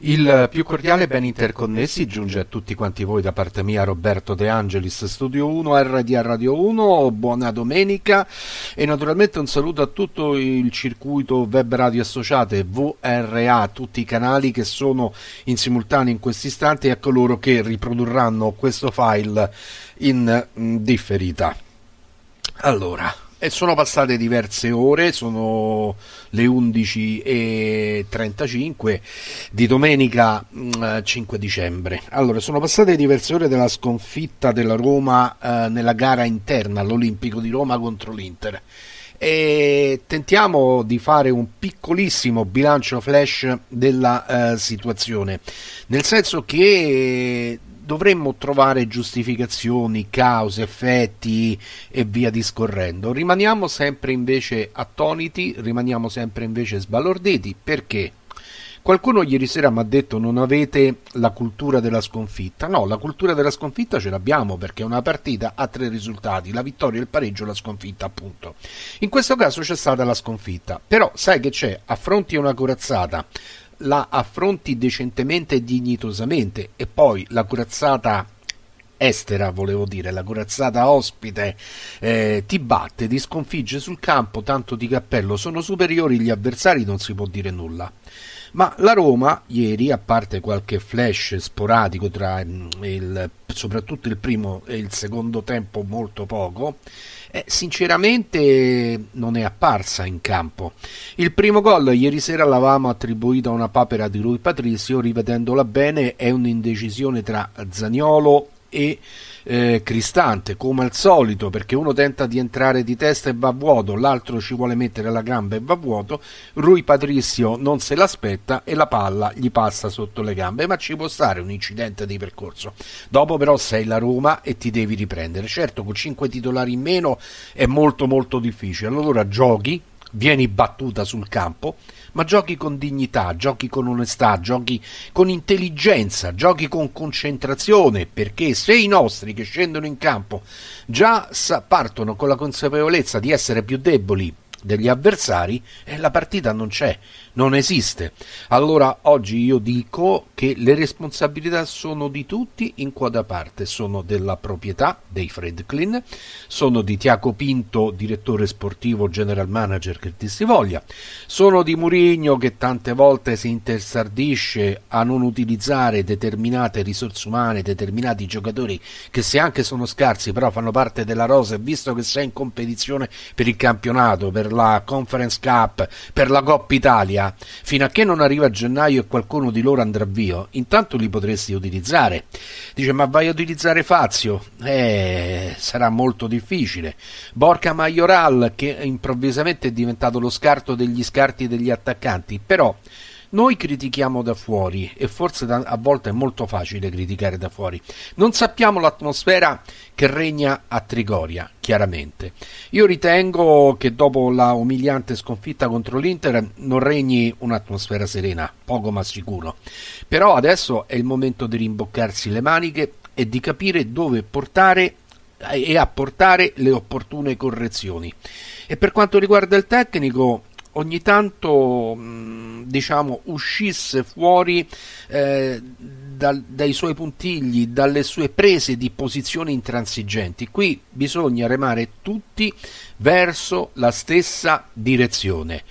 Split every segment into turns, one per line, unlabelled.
Il più cordiale ben interconnessi giunge a tutti quanti voi da parte mia Roberto De Angelis, Studio 1, RDA Radio 1, buona domenica e naturalmente un saluto a tutto il circuito web radio associate VRA, tutti i canali che sono in simultanea in questi istanti e a coloro che riprodurranno questo file in mm, differita. Allora, e sono passate diverse ore, sono le 11.35 di domenica 5 mm, dicembre. Allora, sono passate diverse ore dalla sconfitta della Roma eh, nella gara interna all'Olimpico di Roma contro l'Inter. E tentiamo di fare un piccolissimo bilancio flash della eh, situazione, nel senso che dovremmo trovare giustificazioni, cause, effetti e via discorrendo. Rimaniamo sempre invece attoniti, rimaniamo sempre invece sbalorditi. Perché? Qualcuno ieri sera mi ha detto non avete la cultura della sconfitta. No, la cultura della sconfitta ce l'abbiamo perché una partita ha tre risultati, la vittoria, il pareggio e la sconfitta, appunto. In questo caso c'è stata la sconfitta. Però sai che c'è, affronti una corazzata, la affronti decentemente e dignitosamente e poi la corazzata estera, volevo dire, la corazzata ospite eh, ti batte, ti sconfigge sul campo, tanto di cappello, sono superiori gli avversari, non si può dire nulla. Ma la Roma ieri, a parte qualche flash sporadico tra mm, il, soprattutto il primo e il secondo tempo molto poco, eh, sinceramente non è apparsa in campo. Il primo gol ieri sera l'avevamo attribuito a una papera di lui Patrizio, rivedendola bene è un'indecisione tra Zagnolo e eh, Cristante, come al solito, perché uno tenta di entrare di testa e va vuoto, l'altro ci vuole mettere la gamba e va vuoto, Rui Patricio non se l'aspetta e la palla gli passa sotto le gambe, ma ci può stare un incidente di percorso. Dopo però sei la Roma e ti devi riprendere. Certo, con 5 titolari in meno è molto molto difficile. Allora giochi vieni battuta sul campo, ma giochi con dignità, giochi con onestà, giochi con intelligenza, giochi con concentrazione, perché se i nostri che scendono in campo già partono con la consapevolezza di essere più deboli degli avversari, eh, la partita non c'è, non esiste. Allora oggi io dico che le responsabilità sono di tutti in quota parte, sono della proprietà dei Fredklin, sono di Tiago Pinto, direttore sportivo, general manager che ti si voglia, sono di Murigno che tante volte si intersardisce a non utilizzare determinate risorse umane, determinati giocatori che se anche sono scarsi però fanno parte della rosa e visto che sei in competizione per il campionato, per la Conference Cup, per la Coppa Italia, fino a che non arriva gennaio e qualcuno di loro andrà via, intanto li potresti utilizzare. Dice, ma vai a utilizzare Fazio? Eh, sarà molto difficile. Borca Majoral, che improvvisamente è diventato lo scarto degli scarti degli attaccanti, però... Noi critichiamo da fuori e forse da, a volte è molto facile criticare da fuori. Non sappiamo l'atmosfera che regna a Trigoria, chiaramente. Io ritengo che dopo la umiliante sconfitta contro l'Inter non regni un'atmosfera serena, poco ma sicuro. Però adesso è il momento di rimboccarsi le maniche e di capire dove portare e apportare le opportune correzioni. E per quanto riguarda il tecnico, ogni tanto mm, diciamo uscisse fuori eh, dal, dai suoi puntigli, dalle sue prese di posizioni intransigenti. Qui bisogna remare tutti verso la stessa direzione,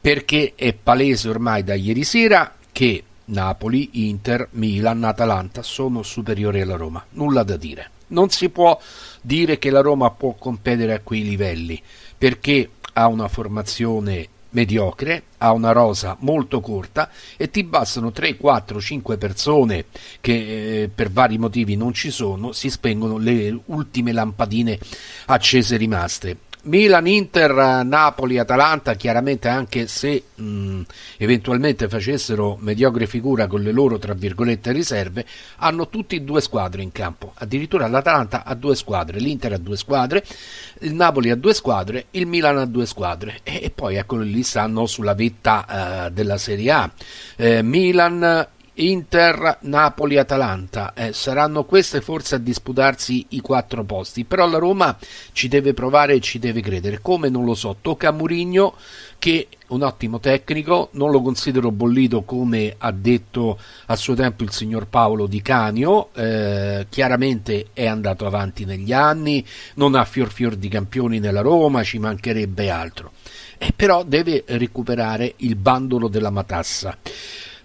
perché è palese ormai da ieri sera che Napoli, Inter, Milan, Atalanta sono superiori alla Roma, nulla da dire. Non si può dire che la Roma può competere a quei livelli, perché ha una formazione mediocre, ha una rosa molto corta e ti bastano 3, 4, 5 persone che eh, per vari motivi non ci sono, si spengono le ultime lampadine accese rimaste. Milan, Inter, Napoli, Atalanta, chiaramente anche se mh, mm, eventualmente facessero mediocre figura con le loro tra virgolette riserve, hanno tutti due squadre in campo. Addirittura l'Atalanta ha due squadre, l'Inter ha due squadre, il Napoli ha due squadre, il Milan ha due squadre e, e poi eccolo lì stanno sulla vetta eh, della Serie A. Eh, Milan Inter, Napoli, Atalanta. Eh, saranno queste forse a disputarsi i quattro posti, però la Roma ci deve provare e ci deve credere. Come non lo so, tocca a Murigno che è un ottimo tecnico, non lo considero bollito come ha detto a suo tempo il signor Paolo Di Canio, eh, chiaramente è andato avanti negli anni, non ha fior fior di campioni nella Roma, ci mancherebbe altro. Eh, però deve recuperare il bandolo della matassa.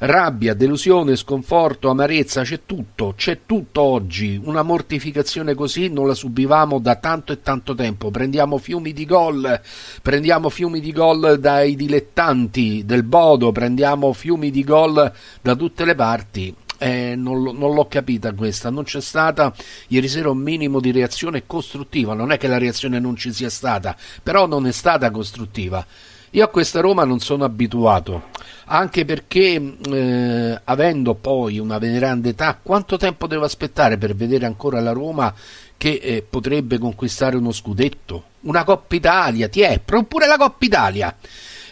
Rabbia, delusione, sconforto, amarezza, c'è tutto, c'è tutto oggi. Una mortificazione così non la subivamo da tanto e tanto tempo. Prendiamo fiumi di gol, prendiamo fiumi di gol dai dilettanti del Bodo, prendiamo fiumi di gol da tutte le parti. Eh, non, non, l'ho capita questa, non c'è stata ieri sera un minimo di reazione costruttiva, non è che la reazione non ci sia stata, però non è stata costruttiva. Io a questa Roma non sono abituato, anche perché mm, eh, avendo poi una veneranda età, quanto tempo devo aspettare per vedere ancora la Roma che eh, potrebbe conquistare uno scudetto, una Coppa Italia, ti è, Pure la Coppa Italia?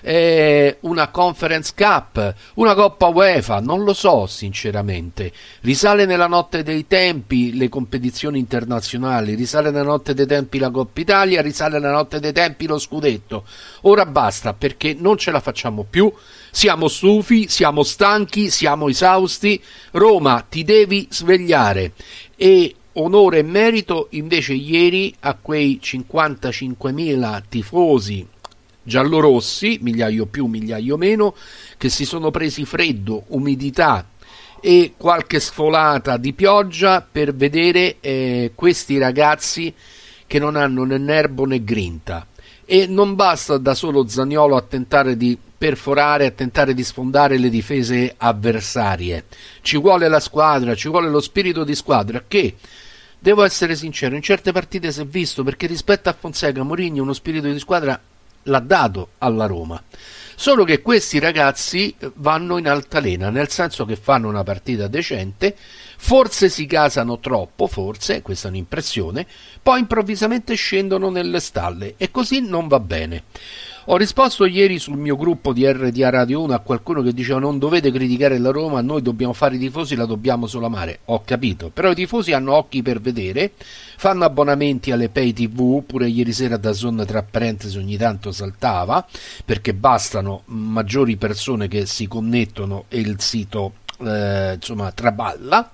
eh, una Conference Cup, una Coppa UEFA, non lo so sinceramente. Risale nella notte dei tempi le competizioni internazionali, risale nella notte dei tempi la Coppa Italia, risale nella notte dei tempi lo scudetto. Ora basta perché non ce la facciamo più, siamo stufi, siamo stanchi, siamo esausti. Roma, ti devi svegliare. E onore e merito invece ieri a quei 55.000 tifosi giallorossi, migliaio più, migliaio meno, che si sono presi freddo, umidità e qualche sfolata di pioggia per vedere eh, questi ragazzi che non hanno né nerbo né grinta. E non basta da solo Zagnolo a tentare di perforare, a tentare di sfondare le difese avversarie. Ci vuole la squadra, ci vuole lo spirito di squadra che devo essere sincero, in certe partite si è visto perché rispetto a Fonseca Mourinho uno spirito di squadra l'ha dato alla Roma. Solo che questi ragazzi vanno in altalena, nel senso che fanno una partita decente, forse si casano troppo, forse, questa è un'impressione, poi improvvisamente scendono nelle stalle e così non va bene. Ho risposto ieri sul mio gruppo di RDA Radio 1 a qualcuno che diceva non dovete criticare la Roma, noi dobbiamo fare i tifosi, la dobbiamo solo amare. Ho capito, però i tifosi hanno occhi per vedere, fanno abbonamenti alle pay tv, pure ieri sera da zona tra parentesi ogni tanto saltava, perché bastano maggiori persone che si connettono e il sito eh, insomma traballa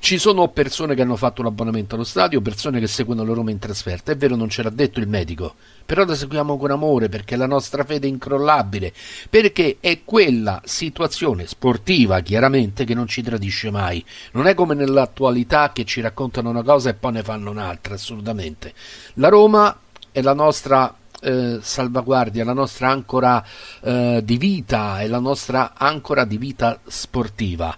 ci sono persone che hanno fatto l'abbonamento allo stadio persone che seguono la Roma in trasferta è vero non ce l'ha detto il medico però la seguiamo con amore perché la nostra fede è incrollabile perché è quella situazione sportiva chiaramente che non ci tradisce mai non è come nell'attualità che ci raccontano una cosa e poi ne fanno un'altra assolutamente la Roma è la nostra eh, salvaguardia, la nostra ancora eh, di vita e la nostra ancora di vita sportiva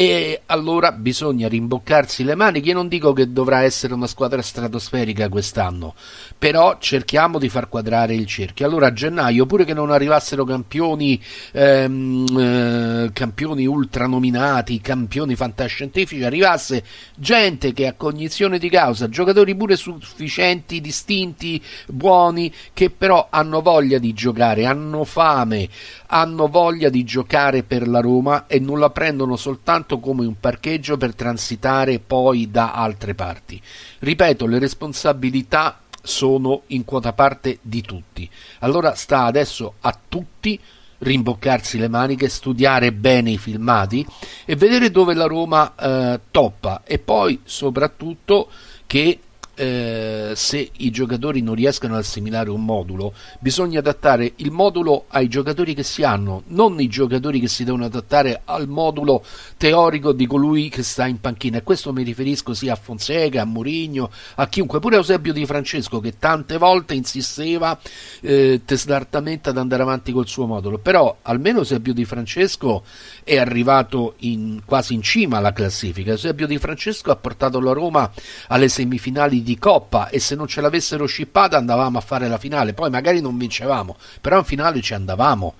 e allora bisogna rimboccarsi le maniche. Io non dico che dovrà essere una squadra stratosferica quest'anno, però cerchiamo di far quadrare il cerchio. Allora a gennaio, pure che non arrivassero campioni, ehm, eh, campioni ultranominati, campioni fantascientifici, arrivasse gente che ha cognizione di causa, giocatori pure sufficienti, distinti, buoni, che però hanno voglia di giocare, hanno fame, hanno voglia di giocare per la Roma e non la prendono soltanto come un parcheggio per transitare poi da altre parti. Ripeto, le responsabilità sono in quota parte di tutti. Allora sta adesso a tutti rimboccarsi le maniche, studiare bene i filmati e vedere dove la Roma eh, toppa e poi soprattutto che eh, se i giocatori non riescono ad assimilare un modulo, bisogna adattare il modulo ai giocatori che si hanno, non i giocatori che si devono adattare al modulo teorico di colui che sta in panchina. E questo mi riferisco sia a Fonseca, a Mourinho, a chiunque, pure a Eusebio Di Francesco che tante volte insisteva eh, testartamente ad andare avanti col suo modulo. Però almeno Eusebio Di Francesco è arrivato in, quasi in cima alla classifica. Eusebio Di Francesco ha portato la Roma alle semifinali di di Coppa e se non ce l'avessero scippata andavamo a fare la finale, poi magari non vincevamo, però in finale ci andavamo.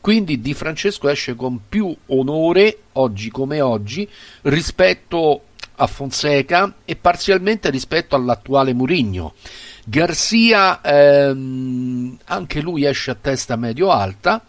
Quindi Di Francesco esce con più onore, oggi come oggi, rispetto a Fonseca e parzialmente rispetto all'attuale Murigno. Garcia ehm, anche lui esce a testa medio alta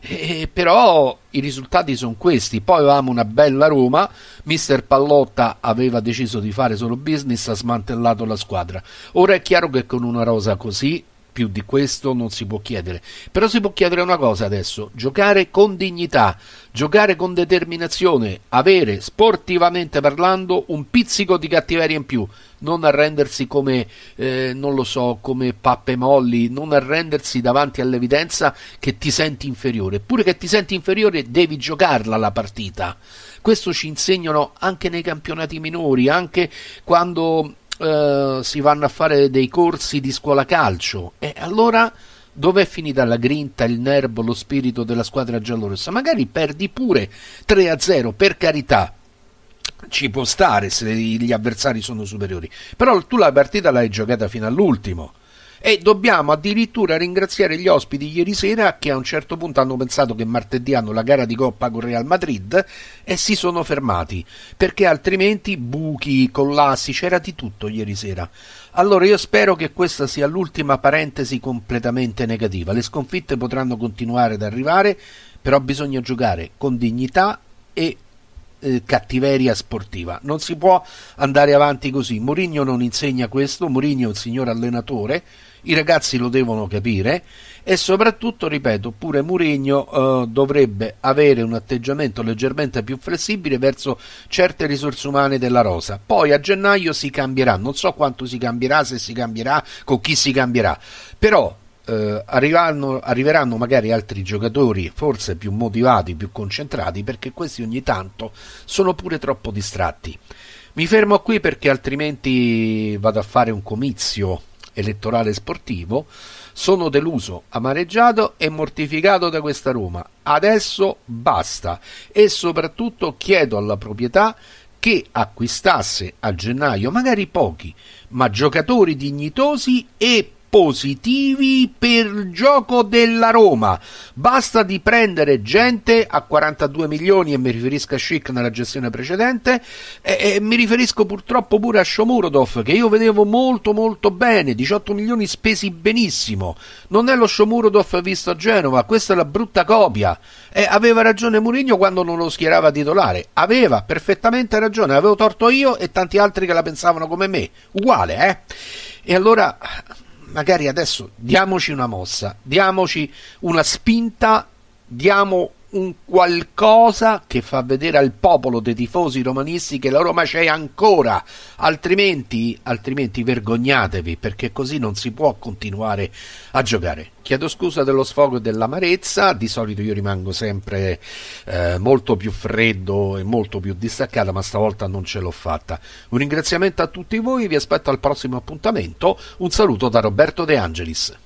eh, però i risultati sono questi. Poi avevamo una bella Roma, mister Pallotta aveva deciso di fare solo business, ha smantellato la squadra. Ora è chiaro che con una rosa così più di questo non si può chiedere. Però si può chiedere una cosa adesso, giocare con dignità, giocare con determinazione, avere sportivamente parlando un pizzico di cattiveria in più, non arrendersi come, eh, non lo so, come pappe molli, non arrendersi davanti all'evidenza che ti senti inferiore. Eppure che ti senti inferiore devi giocarla la partita. Questo ci insegnano anche nei campionati minori, anche quando eh, si vanno a fare dei corsi di scuola calcio e allora dov'è finita la grinta, il nervo, lo spirito della squadra giallorossa? Magari perdi pure 3-0, per carità. Ci può stare se gli avversari sono superiori, però tu la partita l'hai giocata fino all'ultimo e dobbiamo addirittura ringraziare gli ospiti ieri sera che a un certo punto hanno pensato che martedì hanno la gara di Coppa con Real Madrid e si sono fermati, perché altrimenti buchi, collassi, c'era di tutto ieri sera. Allora io spero che questa sia l'ultima parentesi completamente negativa. Le sconfitte potranno continuare ad arrivare, però bisogna giocare con dignità e eh, cattiveria sportiva. Non si può andare avanti così. Mourinho non insegna questo, Mourinho è un signor allenatore i ragazzi lo devono capire e soprattutto, ripeto, pure Mourinho eh, dovrebbe avere un atteggiamento leggermente più flessibile verso certe risorse umane della rosa. Poi a gennaio si cambierà, non so quanto si cambierà, se si cambierà, con chi si cambierà, però eh, arriveranno magari altri giocatori forse più motivati, più concentrati, perché questi ogni tanto sono pure troppo distratti. Mi fermo qui perché altrimenti vado a fare un comizio elettorale sportivo, sono deluso, amareggiato e mortificato da questa Roma. Adesso basta e soprattutto chiedo alla proprietà che acquistasse a gennaio magari pochi, ma giocatori dignitosi e positivi per gioco della Roma. Basta di prendere gente a 42 milioni e mi riferisco a Schick nella gestione precedente e, e mi riferisco purtroppo pure a Shomurodov che io vedevo molto molto bene, 18 milioni spesi benissimo. Non è lo Shomurodov visto a Genova, questa è la brutta copia. Eh, aveva ragione Mourinho quando non lo schierava titolare, aveva perfettamente ragione, avevo torto io e tanti altri che la pensavano come me, uguale, eh? E allora magari adesso diamoci una mossa, diamoci una spinta, diamo un qualcosa che fa vedere al popolo dei tifosi romanisti che la Roma c'è ancora, altrimenti, altrimenti vergognatevi perché così non si può continuare a giocare. Chiedo scusa dello sfogo e dell'amarezza, di solito io rimango sempre eh, molto più freddo e molto più distaccato, ma stavolta non ce l'ho fatta. Un ringraziamento a tutti voi, vi aspetto al prossimo appuntamento, un saluto da Roberto De Angelis.